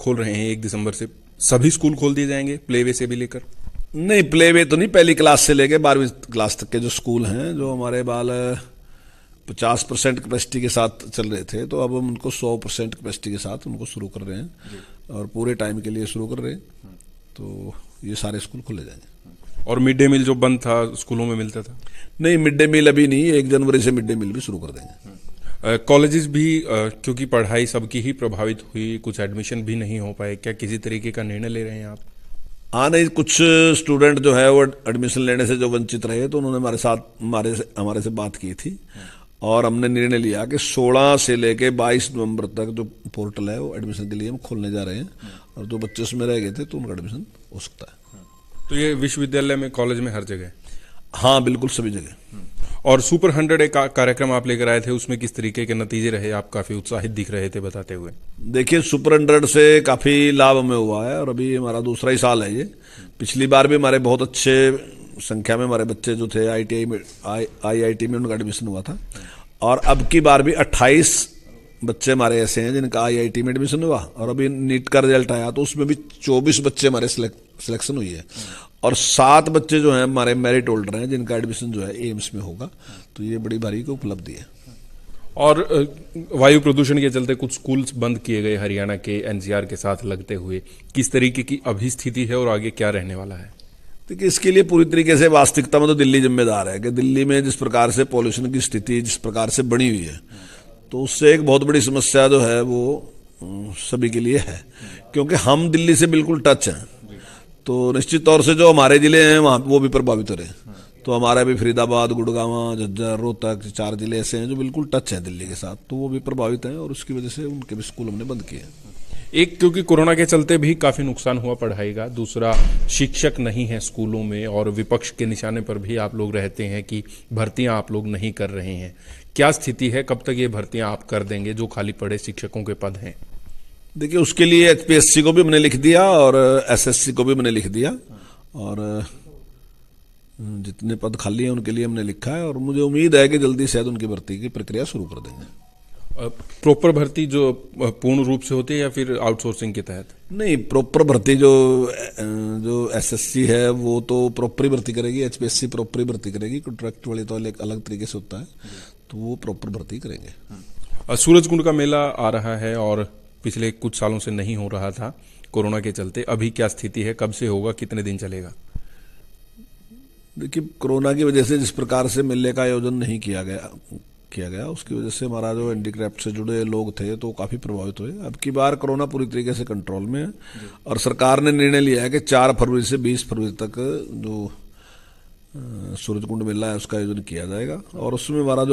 खोल रहे हैं एक दिसंबर से सभी स्कूल खोल दिए जाएंगे प्ले वे से भी लेकर नहीं प्ले वे तो नहीं पहली क्लास से लेकर बारहवीं क्लास तक के जो स्कूल हैं जो हमारे बाल पचास परसेंट कैपेसिटी के साथ चल रहे थे तो अब हम उनको सौ परसेंट कैपेसिटी के साथ उनको शुरू कर रहे हैं और पूरे टाइम के लिए शुरू कर रहे हैं तो ये सारे स्कूल खोले जाएंगे और मिड डे मील जो बंद था स्कूलों में मिलता था नहीं मिड डे मील अभी नहीं एक जनवरी से मिड डे मील भी शुरू कर देंगे कॉलेजेस uh, भी uh, क्योंकि पढ़ाई सबकी ही प्रभावित हुई कुछ एडमिशन भी नहीं हो पाए क्या किसी तरीके का निर्णय ले रहे हैं आप हाँ नहीं कुछ स्टूडेंट जो है वो एडमिशन लेने से जो वंचित रहे तो उन्होंने हमारे साथ हमारे से हमारे से बात की थी और हमने निर्णय लिया कि 16 से लेके 22 नवंबर तक जो पोर्टल है वो एडमिशन के लिए हम खोलने जा रहे हैं और जो बच्चे उसमें रह गए थे तो उनका एडमिशन हो सकता है तो ये विश्वविद्यालय में कॉलेज में हर जगह हाँ बिल्कुल सभी जगह और सुपर हंड्रेड एक कार्यक्रम आप लेकर आए थे उसमें किस तरीके के नतीजे रहे आप काफ़ी उत्साहित दिख रहे थे बताते हुए देखिए सुपर हंड्रेड से काफ़ी लाभ हमें हुआ है और अभी हमारा दूसरा ही साल है ये पिछली बार भी हमारे बहुत अच्छे संख्या में हमारे बच्चे जो थे आई में आई आई में उनका एडमिशन हुआ था और अब की बार भी अट्ठाईस बच्चे हमारे ऐसे हैं जिनका आई आई टी में एडमिशन हुआ और अभी नीट का रिजल्ट आया तो उसमें भी 24 बच्चे हमारे सिलेक्शन हुई है और सात बच्चे जो हैं हमारे मेरिट होल्डर हैं जिनका एडमिशन जो है एम्स में होगा तो ये बड़ी भारी की उपलब्धि है और वायु प्रदूषण के चलते कुछ स्कूल्स बंद किए गए हरियाणा के एनसीआर के साथ लगते हुए किस तरीके की अभी स्थिति है और आगे क्या रहने वाला है देखिए इसके लिए पूरी तरीके से वास्तविकता में तो दिल्ली जिम्मेदार है कि दिल्ली में जिस प्रकार से पॉल्यूशन की स्थिति जिस प्रकार से बनी हुई है तो उससे एक बहुत बड़ी समस्या जो है वो सभी के लिए है क्योंकि हम दिल्ली से बिल्कुल टच हैं तो निश्चित तौर से जो हमारे ज़िले हैं वहाँ वो भी प्रभावित हो रहे हैं हाँ। तो हमारा भी फरीदाबाद गुड़गावा झज्जर रोहतक चार ज़िले ऐसे हैं जो बिल्कुल टच हैं दिल्ली के साथ तो वो भी प्रभावित हैं और उसकी वजह से उनके भी स्कूल हमने बंद किए हैं एक क्योंकि कोरोना के चलते भी काफ़ी नुकसान हुआ पढ़ाई का दूसरा शिक्षक नहीं है स्कूलों में और विपक्ष के निशाने पर भी आप लोग रहते हैं कि भर्तियां आप लोग नहीं कर रहे हैं क्या स्थिति है कब तक ये भर्तियां आप कर देंगे जो खाली पड़े शिक्षकों के पद हैं देखिए उसके लिए एचपीएससी को भी मैंने लिख दिया और एसएससी को भी मैंने लिख दिया और जितने पद खाली हैं उनके लिए हमने लिखा है और मुझे उम्मीद है कि जल्दी शायद उनकी भर्ती की प्रक्रिया शुरू कर देंगे प्रॉपर भर्ती जो पूर्ण रूप से होती है या फिर आउटसोर्सिंग के तहत नहीं प्रॉपर भर्ती जो जो एसएससी है वो तो प्रॉपर ही भर्ती करेगी एचपीएससी प्रॉपर ही भर्ती करेगी कॉन्ट्रैक्ट वाले तो एक अलग तरीके से होता है तो वो प्रॉपर भर्ती करेंगे सूरज कुंड का मेला आ रहा है और पिछले कुछ सालों से नहीं हो रहा था कोरोना के चलते अभी क्या स्थिति है कब से होगा कितने दिन चलेगा देखिए कोरोना की वजह से जिस प्रकार से मिलने का आयोजन नहीं किया गया किया गया उसकी वजह से हमारा जो हैंडीक्राफ्ट से जुड़े लोग थे तो काफ़ी प्रभावित हुए अब की बार कोरोना पूरी तरीके से कंट्रोल में है और सरकार ने निर्णय लिया है कि चार फरवरी से बीस फरवरी तक जो सूरजकुंड मेला है उसका आयोजन किया जाएगा और उसमें हमारा जो